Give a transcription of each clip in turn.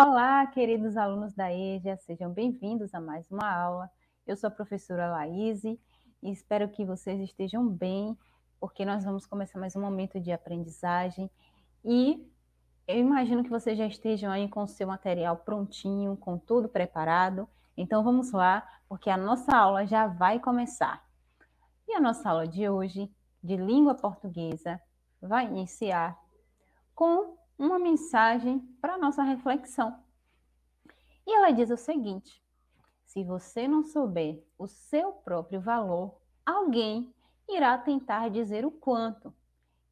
Olá, queridos alunos da EJA, sejam bem-vindos a mais uma aula. Eu sou a professora Laís e espero que vocês estejam bem, porque nós vamos começar mais um momento de aprendizagem e eu imagino que vocês já estejam aí com o seu material prontinho, com tudo preparado. Então vamos lá, porque a nossa aula já vai começar. E a nossa aula de hoje, de língua portuguesa, vai iniciar com uma mensagem para nossa reflexão. E ela diz o seguinte: se você não souber o seu próprio valor, alguém irá tentar dizer o quanto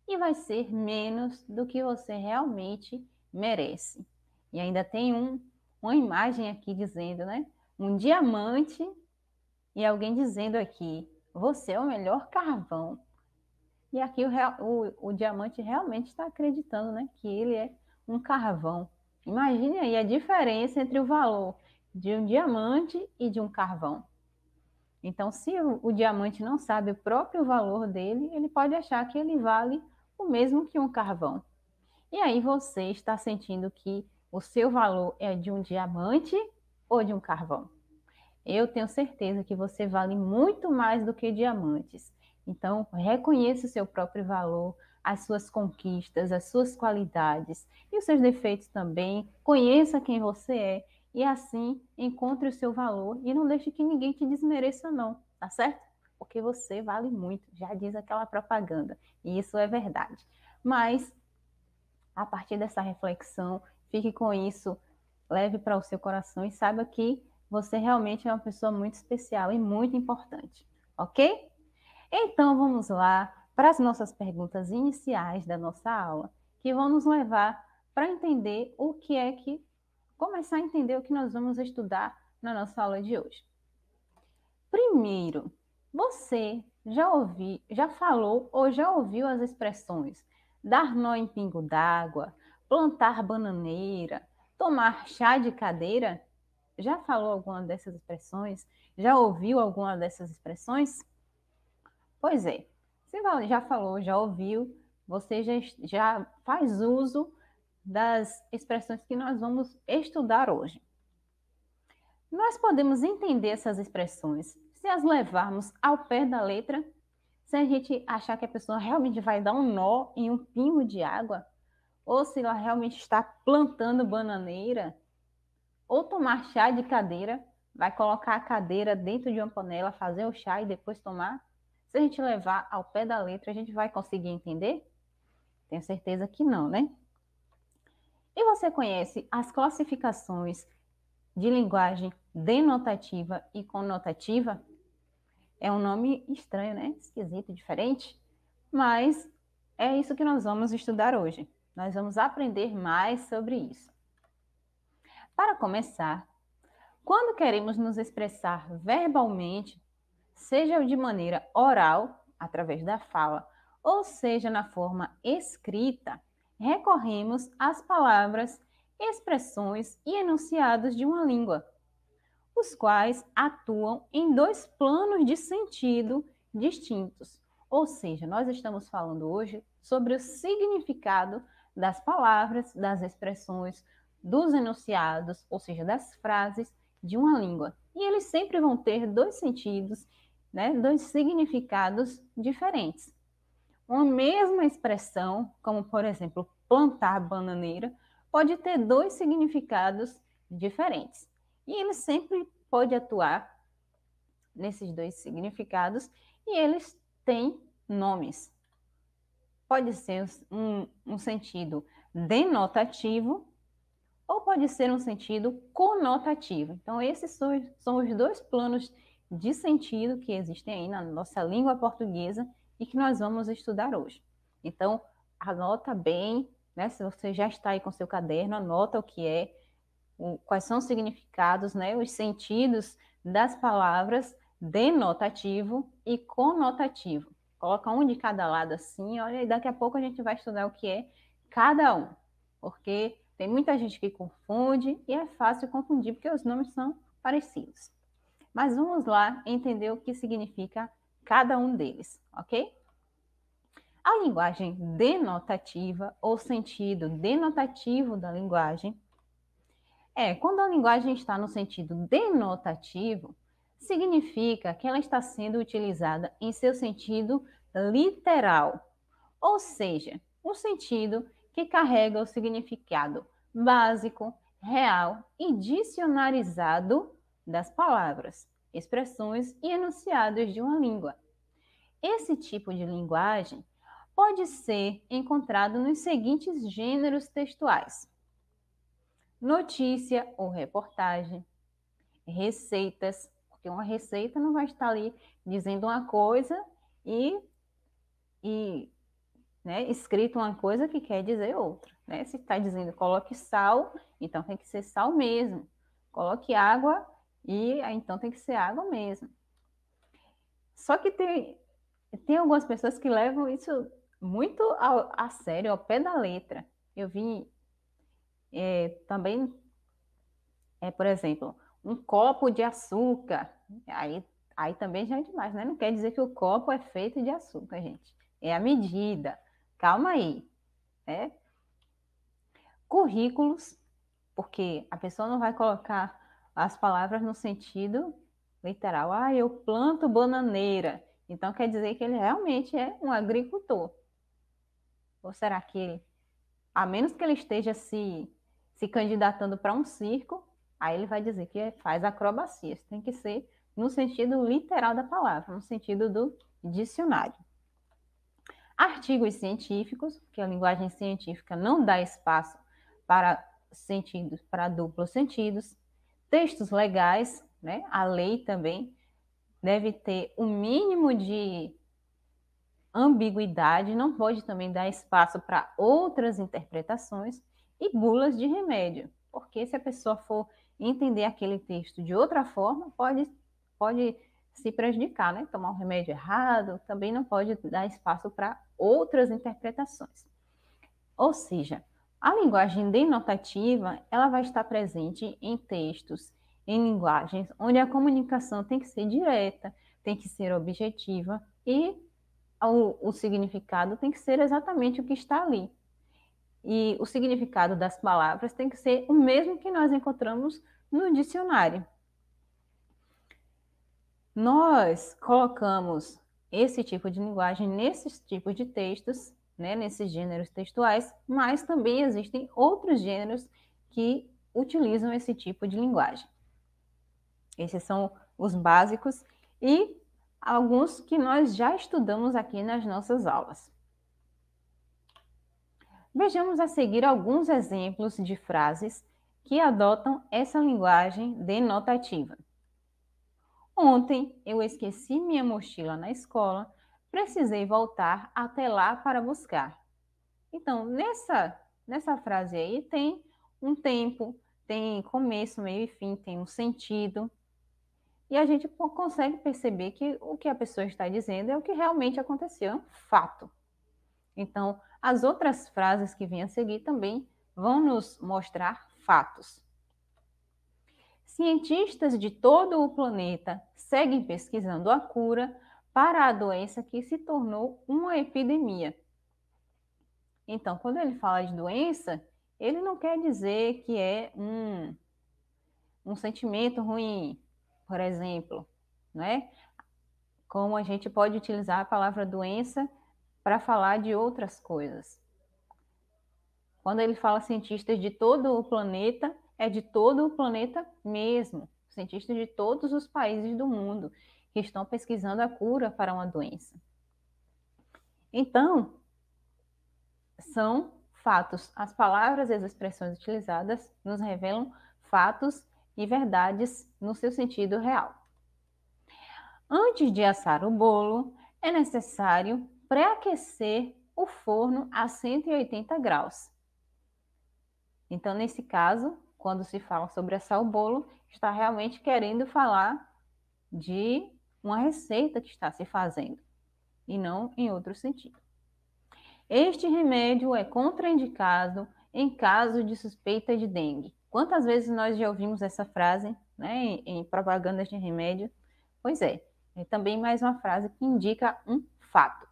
e vai ser menos do que você realmente merece. E ainda tem um, uma imagem aqui dizendo, né? Um diamante e alguém dizendo aqui: você é o melhor carvão e aqui o, o, o diamante realmente está acreditando né, que ele é um carvão. Imagine aí a diferença entre o valor de um diamante e de um carvão. Então, se o, o diamante não sabe o próprio valor dele, ele pode achar que ele vale o mesmo que um carvão. E aí você está sentindo que o seu valor é de um diamante ou de um carvão? Eu tenho certeza que você vale muito mais do que diamantes. Então, reconheça o seu próprio valor, as suas conquistas, as suas qualidades e os seus defeitos também. Conheça quem você é e assim encontre o seu valor e não deixe que ninguém te desmereça não, tá certo? Porque você vale muito, já diz aquela propaganda, e isso é verdade. Mas a partir dessa reflexão, fique com isso, leve para o seu coração e saiba que você realmente é uma pessoa muito especial e muito importante, OK? Então vamos lá para as nossas perguntas iniciais da nossa aula, que vão nos levar para entender o que é que começar a entender o que nós vamos estudar na nossa aula de hoje. Primeiro, você já ouviu, já falou ou já ouviu as expressões dar nó em pingo d'água, plantar bananeira, tomar chá de cadeira? Já falou alguma dessas expressões? Já ouviu alguma dessas expressões? Pois é, você já falou, já ouviu, você já, já faz uso das expressões que nós vamos estudar hoje. Nós podemos entender essas expressões se as levarmos ao pé da letra, se a gente achar que a pessoa realmente vai dar um nó em um pingo de água, ou se ela realmente está plantando bananeira, ou tomar chá de cadeira, vai colocar a cadeira dentro de uma panela, fazer o chá e depois tomar. Se a gente levar ao pé da letra, a gente vai conseguir entender? Tenho certeza que não, né? E você conhece as classificações de linguagem denotativa e conotativa? É um nome estranho, né? Esquisito, diferente, mas é isso que nós vamos estudar hoje. Nós vamos aprender mais sobre isso. Para começar, quando queremos nos expressar verbalmente, seja de maneira oral, através da fala, ou seja na forma escrita, recorremos às palavras, expressões e enunciados de uma língua, os quais atuam em dois planos de sentido distintos. Ou seja, nós estamos falando hoje sobre o significado das palavras, das expressões, dos enunciados, ou seja, das frases de uma língua. E eles sempre vão ter dois sentidos né, significados diferentes. Uma mesma expressão, como por exemplo plantar bananeira, pode ter dois significados diferentes. E ele sempre pode atuar nesses dois significados e eles têm nomes. Pode ser um, um sentido denotativo ou pode ser um sentido conotativo. Então, esses são, são os dois planos de sentido que existem aí na nossa língua portuguesa e que nós vamos estudar hoje. Então, anota bem, né? Se você já está aí com seu caderno, anota o que é, o, quais são os significados, né? Os sentidos das palavras denotativo e conotativo. Coloca um de cada lado assim, olha, e daqui a pouco a gente vai estudar o que é cada um, porque tem muita gente que confunde e é fácil confundir porque os nomes são parecidos. Mas vamos lá entender o que significa cada um deles, ok? A linguagem denotativa, ou sentido denotativo da linguagem, é quando a linguagem está no sentido denotativo, significa que ela está sendo utilizada em seu sentido literal, ou seja, um sentido que carrega o significado básico, real e dicionarizado das palavras, expressões e enunciados de uma língua. Esse tipo de linguagem pode ser encontrado nos seguintes gêneros textuais: notícia ou reportagem, receitas, porque uma receita não vai estar ali dizendo uma coisa e, e né, escrito uma coisa que quer dizer outra. Né? Se está dizendo coloque sal, então tem que ser sal mesmo. Coloque água, e então tem que ser água mesmo. Só que tem, tem algumas pessoas que levam isso muito ao, a sério, ao pé da letra. Eu vi é, também, é, por exemplo, um copo de açúcar. Aí, aí também já é demais, né? Não quer dizer que o copo é feito de açúcar, gente. É a medida. Calma aí. Né? Currículos, porque a pessoa não vai colocar as palavras no sentido literal. Ah, eu planto bananeira. Então quer dizer que ele realmente é um agricultor. Ou será que ele, a menos que ele esteja se, se candidatando para um circo, aí ele vai dizer que faz acrobacias. Tem que ser no sentido literal da palavra, no sentido do dicionário. Artigos científicos, que a linguagem científica não dá espaço para sentidos, para duplos sentidos textos legais, né? A lei também deve ter o um mínimo de ambiguidade, não pode também dar espaço para outras interpretações e bulas de remédio, porque se a pessoa for entender aquele texto de outra forma, pode, pode se prejudicar, né? Tomar um remédio errado, também não pode dar espaço para outras interpretações. Ou seja, a linguagem denotativa, ela vai estar presente em textos, em linguagens onde a comunicação tem que ser direta, tem que ser objetiva e o, o significado tem que ser exatamente o que está ali. E o significado das palavras tem que ser o mesmo que nós encontramos no dicionário. Nós colocamos esse tipo de linguagem nesses tipos de textos né, nesses gêneros textuais, mas também existem outros gêneros que utilizam esse tipo de linguagem. Esses são os básicos e alguns que nós já estudamos aqui nas nossas aulas. Vejamos a seguir alguns exemplos de frases que adotam essa linguagem denotativa. Ontem eu esqueci minha mochila na escola precisei voltar até lá para buscar. Então, nessa, nessa frase aí tem um tempo, tem começo, meio e fim, tem um sentido. E a gente consegue perceber que o que a pessoa está dizendo é o que realmente aconteceu, é um fato. Então, as outras frases que vêm a seguir também vão nos mostrar fatos. Cientistas de todo o planeta seguem pesquisando a cura para a doença que se tornou uma epidemia. Então, quando ele fala de doença, ele não quer dizer que é um, um sentimento ruim, por exemplo, é? Como a gente pode utilizar a palavra doença para falar de outras coisas. Quando ele fala cientistas de todo o planeta, é de todo o planeta mesmo, cientistas de todos os países do mundo que estão pesquisando a cura para uma doença. Então, são fatos. As palavras e as expressões utilizadas nos revelam fatos e verdades no seu sentido real. Antes de assar o bolo, é necessário pré-aquecer o forno a 180 graus. Então, nesse caso, quando se fala sobre assar o bolo, está realmente querendo falar de uma receita que está se fazendo, e não em outro sentido. Este remédio é contraindicado em caso de suspeita de dengue. Quantas vezes nós já ouvimos essa frase né, em, em propagandas de remédio? Pois é, é também mais uma frase que indica um fato,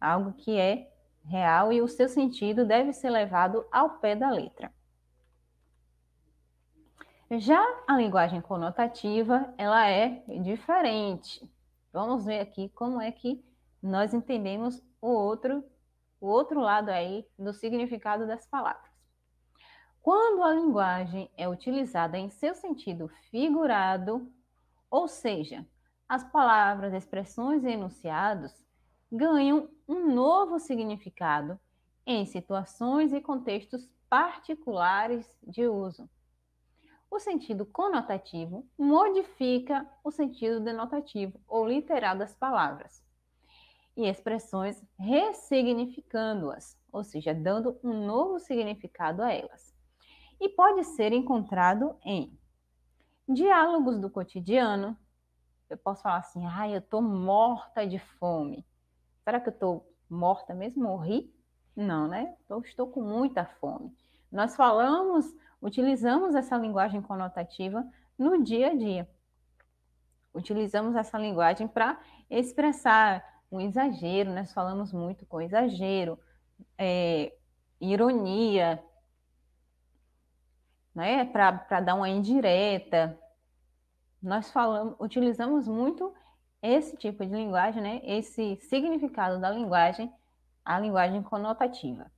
algo que é real e o seu sentido deve ser levado ao pé da letra. Já a linguagem conotativa, ela é diferente. Vamos ver aqui como é que nós entendemos o outro, o outro lado aí do significado das palavras. Quando a linguagem é utilizada em seu sentido figurado, ou seja, as palavras, expressões e enunciados ganham um novo significado em situações e contextos particulares de uso. O sentido conotativo modifica o sentido denotativo ou literal das palavras e expressões, ressignificando-as, ou seja, dando um novo significado a elas. E pode ser encontrado em diálogos do cotidiano. Eu posso falar assim: ah, eu estou morta de fome. Será que eu estou morta mesmo? Morri? Não, né? Eu estou com muita fome. Nós falamos utilizamos essa linguagem conotativa no dia a dia. Utilizamos essa linguagem para expressar um exagero, nós né? falamos muito com exagero, é, ironia, né, para dar uma indireta. Nós falamos, utilizamos muito esse tipo de linguagem, né, esse significado da linguagem, a linguagem conotativa.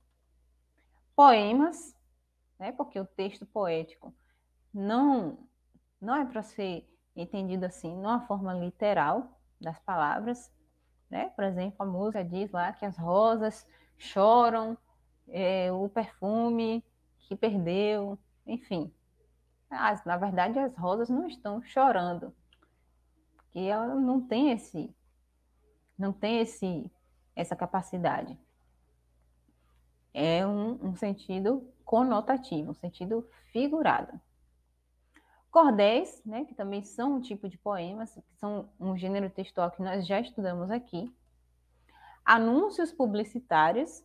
Poemas né? Porque o texto poético não não é para ser entendido assim, numa forma literal das palavras, né? Por exemplo, a música diz lá que as rosas choram é, o perfume que perdeu, enfim. As, na verdade, as rosas não estão chorando, porque ela não tem esse, não tem esse, essa capacidade. É um, um sentido conotativo, um sentido figurado. Cordéis, né, que também são um tipo de poemas, são um gênero textual que nós já estudamos aqui. Anúncios publicitários,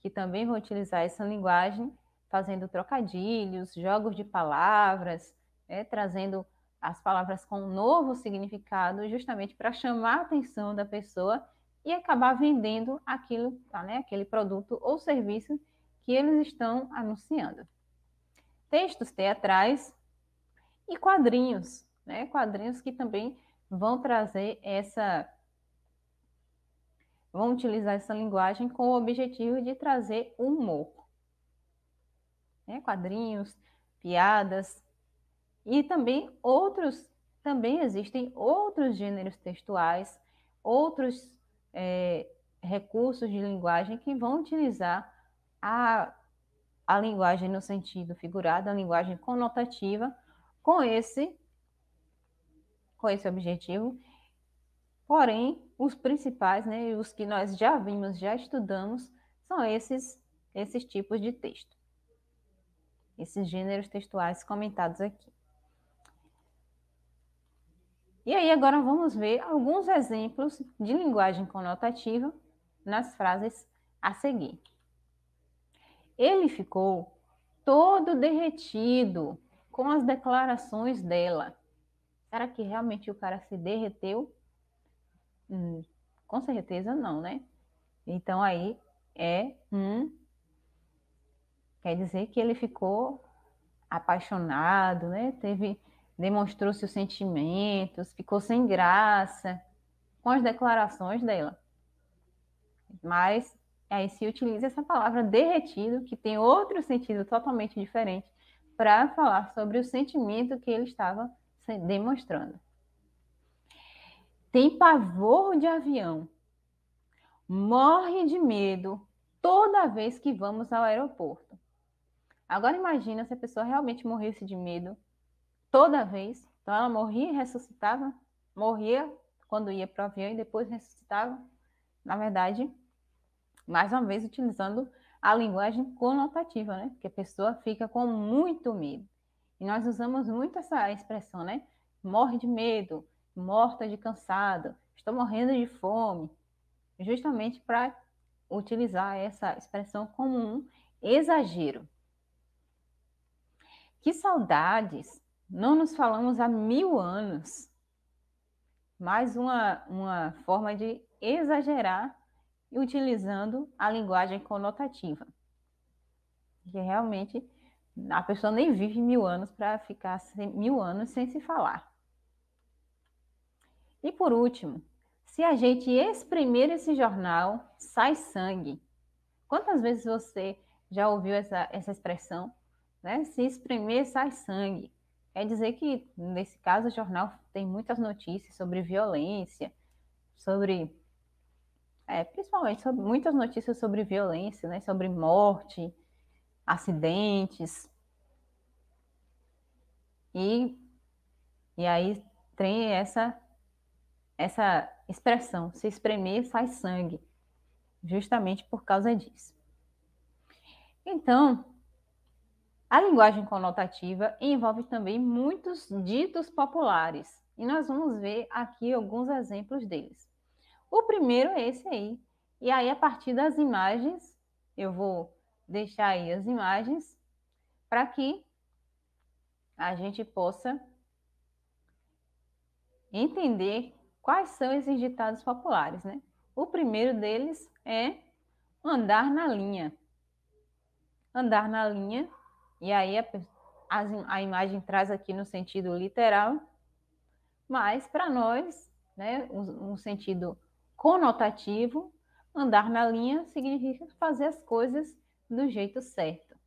que também vão utilizar essa linguagem, fazendo trocadilhos, jogos de palavras, né, trazendo as palavras com um novo significado, justamente para chamar a atenção da pessoa e acabar vendendo aquilo, tá, né, aquele produto ou serviço que eles estão anunciando. Textos teatrais e quadrinhos, né? Quadrinhos que também vão trazer essa vão utilizar essa linguagem com o objetivo de trazer humor. Né? Quadrinhos, piadas e também outros, também existem outros gêneros textuais, outros é, recursos de linguagem que vão utilizar a, a linguagem no sentido figurado, a linguagem conotativa, com esse, com esse objetivo. Porém, os principais, né, os que nós já vimos, já estudamos, são esses, esses tipos de texto. Esses gêneros textuais comentados aqui. E aí agora vamos ver alguns exemplos de linguagem conotativa nas frases a seguir. Ele ficou todo derretido com as declarações dela. Será que realmente o cara se derreteu? Hum, com certeza não, né? Então aí é um. Quer dizer que ele ficou apaixonado, né? Teve, demonstrou seus sentimentos, ficou sem graça com as declarações dela. Mas Aí se utiliza essa palavra derretido, que tem outro sentido totalmente diferente, para falar sobre o sentimento que ele estava demonstrando. Tem pavor de avião. Morre de medo toda vez que vamos ao aeroporto. Agora imagina se a pessoa realmente morresse de medo toda vez. Então ela morria e ressuscitava, morria quando ia para o avião e depois ressuscitava. Na verdade, mais uma vez utilizando a linguagem conotativa, né? Que a pessoa fica com muito medo. E nós usamos muito essa expressão, né? Morre de medo, morta de cansado, estou morrendo de fome, justamente para utilizar essa expressão comum, exagero. Que saudades! Não nos falamos há mil anos. Mais uma, uma forma de exagerar e utilizando a linguagem conotativa. Que realmente a pessoa nem vive mil anos para ficar mil anos sem se falar. E por último, se a gente exprimir esse jornal, sai sangue. Quantas vezes você já ouviu essa, essa expressão? Né? Se exprimir, sai sangue. Quer é dizer que, nesse caso, o jornal tem muitas notícias sobre violência, sobre é, principalmente sobre muitas notícias sobre violência, né, sobre morte, acidentes. E, e aí tem essa, essa expressão, se espremer sai sangue, justamente por causa disso. Então, a linguagem conotativa envolve também muitos ditos populares, e nós vamos ver aqui alguns exemplos deles. O primeiro é esse aí. E aí, a partir das imagens, eu vou deixar aí as imagens para que a gente possa entender quais são esses ditados populares, né? O primeiro deles é andar na linha. Andar na linha, e aí a, a, a imagem traz aqui no sentido literal, mas para nós, né, um, um sentido conotativo, andar na linha significa fazer as coisas do jeito certo.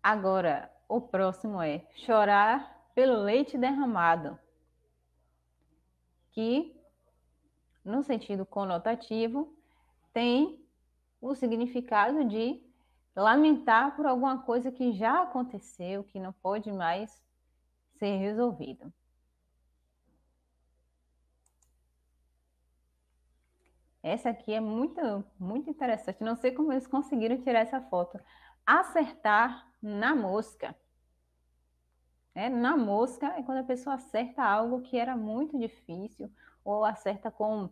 Agora, o próximo é chorar pelo leite derramado, que, no sentido conotativo, tem o significado de lamentar por alguma coisa que já aconteceu, que não pode mais ser resolvido. Essa aqui é muito, muito interessante. Não sei como eles conseguiram tirar essa foto. Acertar na mosca. É, na mosca é quando a pessoa acerta algo que era muito difícil, ou acerta com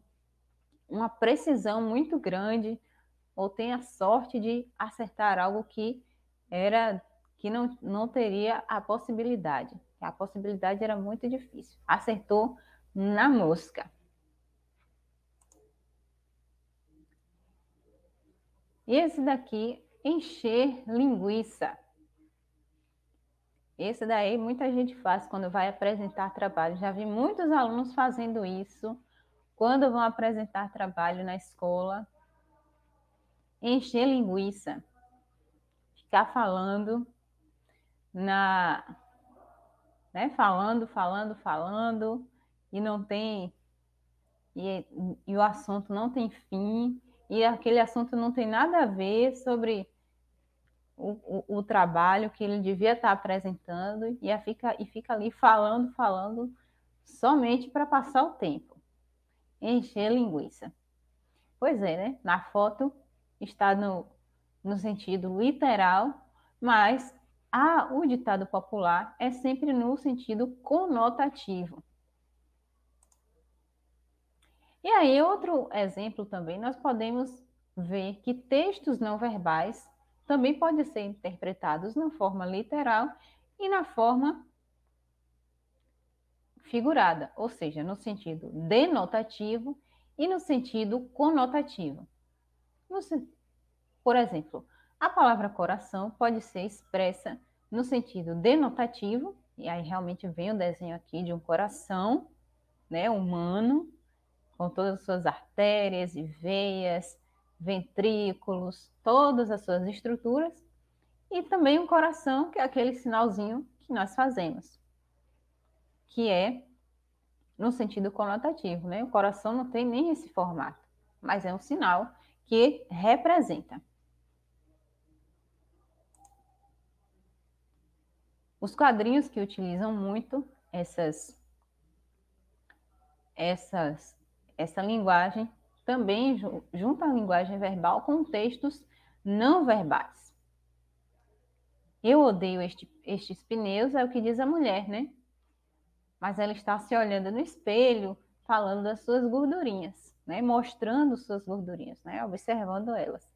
uma precisão muito grande, ou tem a sorte de acertar algo que era que não, não teria a possibilidade. A possibilidade era muito difícil. Acertou na mosca. Esse daqui, encher linguiça. Esse daí muita gente faz quando vai apresentar trabalho. Já vi muitos alunos fazendo isso quando vão apresentar trabalho na escola. Encher linguiça. Ficar falando na né, falando, falando, falando e não tem e, e o assunto não tem fim e aquele assunto não tem nada a ver sobre o, o, o trabalho que ele devia estar tá apresentando e fica, e fica ali falando, falando, somente para passar o tempo. Encher linguiça. Pois é, né? Na foto está no, no sentido literal, mas a, o ditado popular é sempre no sentido conotativo. E aí, outro exemplo também, nós podemos ver que textos não verbais também podem ser interpretados na forma literal e na forma figurada, ou seja, no sentido denotativo e no sentido conotativo. Por exemplo, a palavra coração pode ser expressa no sentido denotativo, e aí realmente vem o desenho aqui de um coração né, humano, com todas as suas artérias e veias, ventrículos, todas as suas estruturas, e também o coração, que é aquele sinalzinho que nós fazemos, que é no sentido conotativo, né? O coração não tem nem esse formato, mas é um sinal que representa. Os quadrinhos que utilizam muito essas essas essa linguagem também junta a linguagem verbal com textos não verbais. Eu odeio este, estes pneus, é o que diz a mulher, né? Mas ela está se olhando no espelho, falando das suas gordurinhas, né? Mostrando suas gordurinhas, né? Observando elas.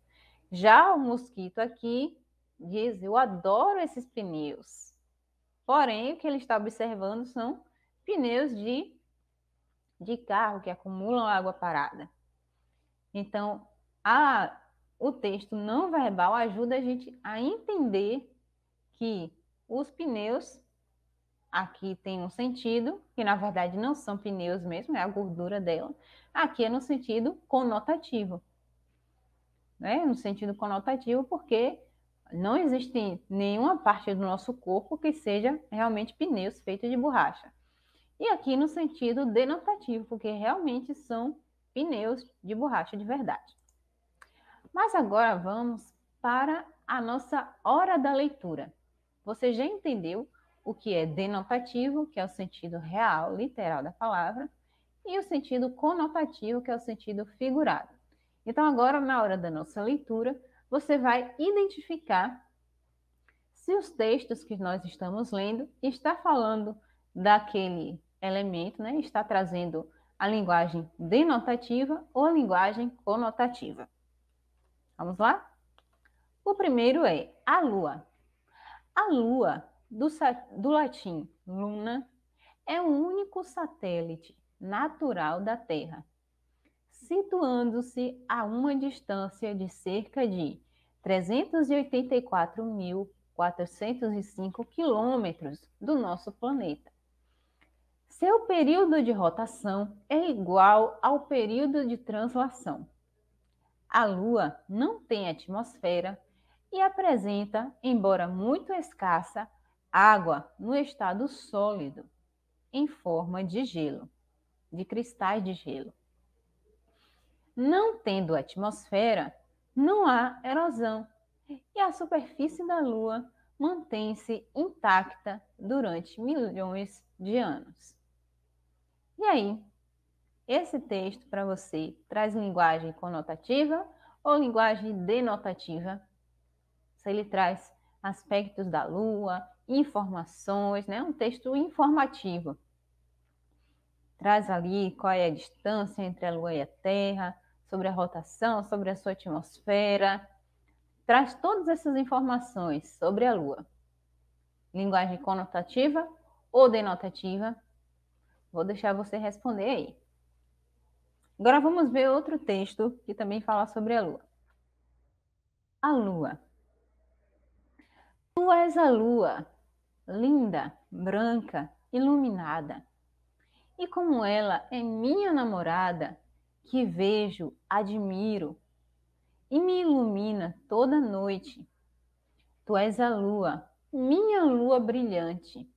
Já o mosquito aqui diz: Eu adoro esses pneus. Porém, o que ele está observando são pneus de de carro que acumulam água parada. Então, a, o texto não verbal ajuda a gente a entender que os pneus aqui tem um sentido, que na verdade não são pneus mesmo, é a gordura dela. Aqui é no sentido conotativo. Né? No sentido conotativo, porque não existe nenhuma parte do nosso corpo que seja realmente pneus feitos de borracha. E aqui no sentido denotativo, porque realmente são pneus de borracha de verdade. Mas agora vamos para a nossa hora da leitura. Você já entendeu o que é denotativo, que é o sentido real, literal da palavra, e o sentido conotativo, que é o sentido figurado. Então, agora, na hora da nossa leitura, você vai identificar se os textos que nós estamos lendo está falando daquele elemento, né, está trazendo a linguagem denotativa ou a linguagem conotativa. Vamos lá? O primeiro é a lua. A lua, do, do latim luna, é o único satélite natural da Terra, situando-se a uma distância de cerca de 384.405 quilômetros do nosso planeta seu período de rotação é igual ao período de translação. A Lua não tem atmosfera e apresenta, embora muito escassa, água no estado sólido, em forma de gelo, de cristais de gelo. Não tendo atmosfera, não há erosão e a superfície da Lua mantém-se intacta durante milhões de anos. E aí, esse texto para você traz linguagem conotativa ou linguagem denotativa? Se ele traz aspectos da lua, informações, né? Um texto informativo. Traz ali qual é a distância entre a lua e a terra, sobre a rotação, sobre a sua atmosfera. Traz todas essas informações sobre a lua. Linguagem conotativa ou denotativa? Vou deixar você responder aí. Agora vamos ver outro texto que também fala sobre a lua. A lua. Tu és a lua, linda, branca, iluminada. E como ela é minha namorada, que vejo, admiro e me ilumina toda noite. Tu és a lua, minha lua brilhante,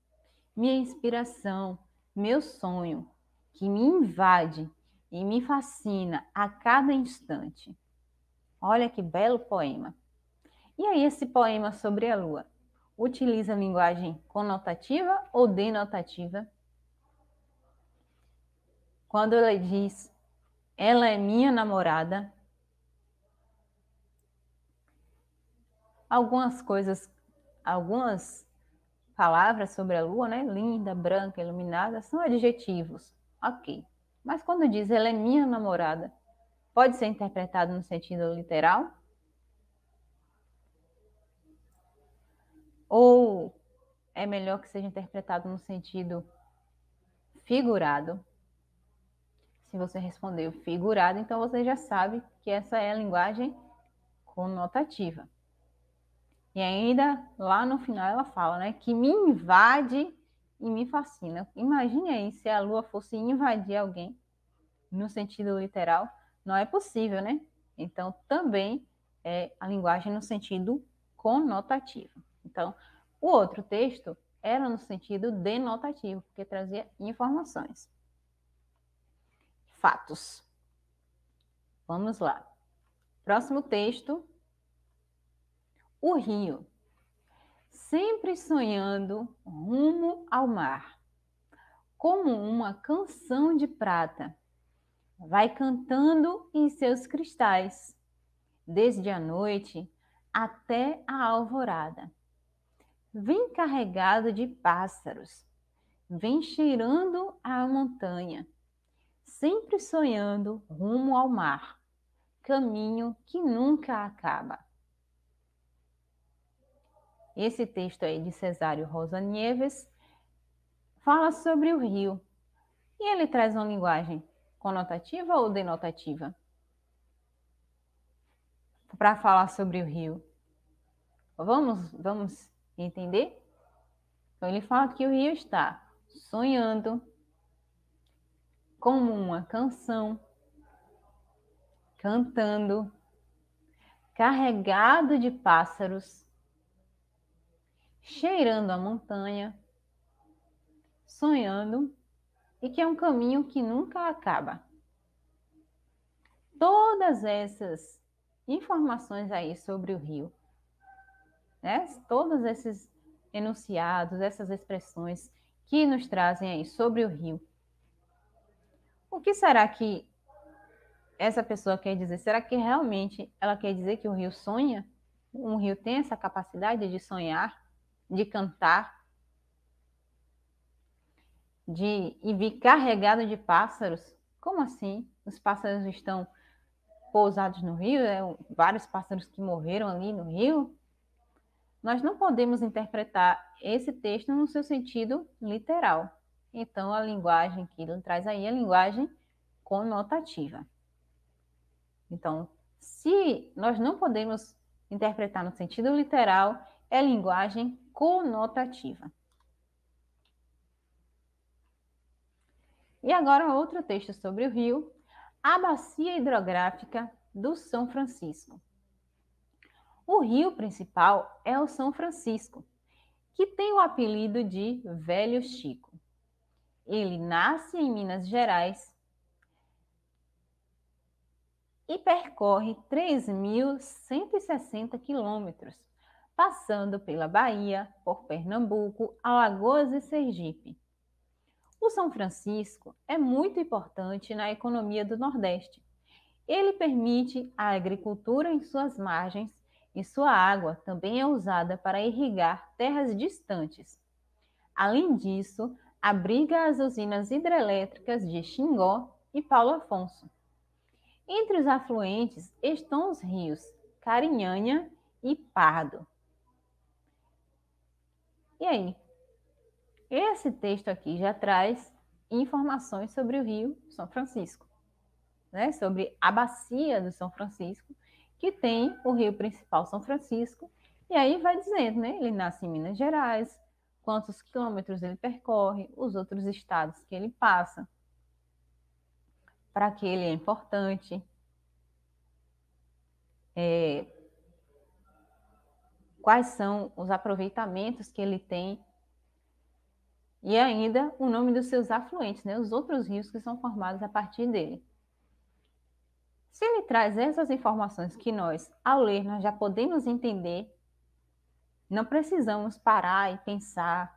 minha inspiração, meu sonho, que me invade e me fascina a cada instante. Olha que belo poema. E aí, esse poema sobre a lua utiliza linguagem conotativa ou denotativa? Quando ela diz, ela é minha namorada, algumas coisas, algumas palavras sobre a lua, né? Linda, branca, iluminada, são adjetivos. Ok. Mas quando diz ela é minha namorada, pode ser interpretado no sentido literal? Ou é melhor que seja interpretado no sentido figurado? Se você respondeu figurado, então você já sabe que essa é a linguagem conotativa. E ainda lá no final ela fala, né, que me invade e me fascina. Imagine aí se a lua fosse invadir alguém no sentido literal, não é possível, né? Então também é a linguagem no sentido conotativo. Então, o outro texto era no sentido denotativo, porque trazia informações. Fatos. Vamos lá. Próximo texto o rio, sempre sonhando rumo ao mar, como uma canção de prata. Vai cantando em seus cristais, desde a noite até a alvorada. Vem carregado de pássaros, vem cheirando a montanha, sempre sonhando rumo ao mar, caminho que nunca acaba. Esse texto aí de Cesário Rosa Nieves fala sobre o rio. E ele traz uma linguagem conotativa ou denotativa? Para falar sobre o rio. Vamos, vamos entender? Então ele fala que o rio está sonhando como uma canção, cantando, carregado de pássaros cheirando a montanha, sonhando e que é um caminho que nunca acaba. Todas essas informações aí sobre o rio, né? todos esses enunciados, essas expressões que nos trazem aí sobre o rio. O que será que essa pessoa quer dizer? Será que realmente ela quer dizer que o rio sonha? Um rio tem essa capacidade de sonhar? de cantar, de e vir carregado de pássaros. Como assim? Os pássaros estão pousados no rio, é, vários pássaros que morreram ali no rio. Nós não podemos interpretar esse texto no seu sentido literal. Então, a linguagem que ele traz aí é a linguagem conotativa. Então, se nós não podemos interpretar no sentido literal, é linguagem conotativa. E agora outro texto sobre o rio, a bacia hidrográfica do São Francisco. O rio principal é o São Francisco, que tem o apelido de Velho Chico. Ele nasce em Minas Gerais e percorre 3.160 quilômetros passando pela Bahia, por Pernambuco, Alagoas e Sergipe. O São Francisco é muito importante na economia do Nordeste. Ele permite a agricultura em suas margens e sua água também é usada para irrigar terras distantes. Além disso, abriga as usinas hidrelétricas de Xingó e Paulo Afonso. Entre os afluentes estão os rios Carinhanha e Pardo, e aí? Esse texto aqui já traz informações sobre o Rio São Francisco, né? sobre a bacia do São Francisco, que tem o rio principal São Francisco, e aí vai dizendo, né? Ele nasce em Minas Gerais, quantos quilômetros ele percorre, os outros estados que ele passa, para que ele é importante, é, quais são os aproveitamentos que ele tem e ainda o nome dos seus afluentes, né, os outros rios que são formados a partir dele. Se ele traz essas informações que nós, ao ler, nós já podemos entender, não precisamos parar e pensar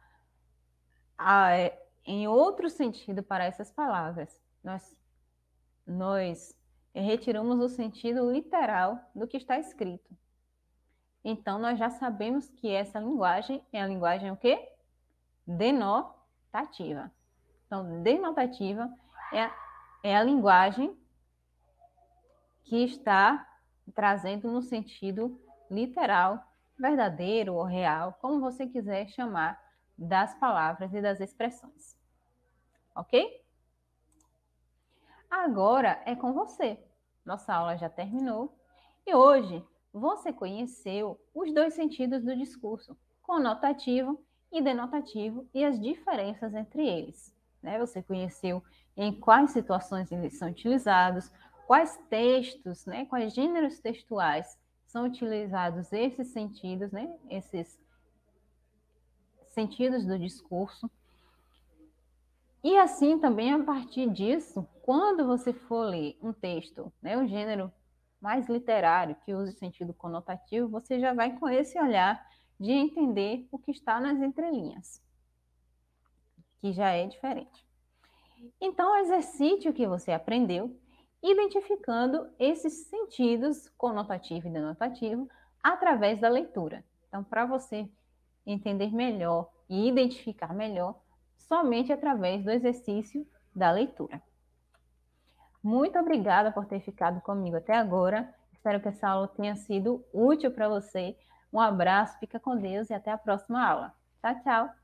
ah, é, em outro sentido para essas palavras. Nós, nós retiramos o sentido literal do que está escrito. Então, nós já sabemos que essa linguagem é a linguagem o quê? Denotativa. Então, denotativa é, é a linguagem que está trazendo no sentido literal, verdadeiro ou real, como você quiser chamar, das palavras e das expressões. Ok? Agora é com você. Nossa aula já terminou e hoje você conheceu os dois sentidos do discurso, conotativo e denotativo, e as diferenças entre eles. Né? Você conheceu em quais situações eles são utilizados, quais textos, né, quais gêneros textuais são utilizados esses sentidos, né, esses sentidos do discurso. E assim também a partir disso, quando você for ler um texto, né, um gênero mais literário, que use sentido conotativo, você já vai com esse olhar de entender o que está nas entrelinhas, que já é diferente. Então, exercite o que você aprendeu, identificando esses sentidos conotativo e denotativo através da leitura. Então, para você entender melhor e identificar melhor, somente através do exercício da leitura. Muito obrigada por ter ficado comigo até agora. Espero que essa aula tenha sido útil para você. Um abraço, fica com Deus e até a próxima aula. Tchau, tchau.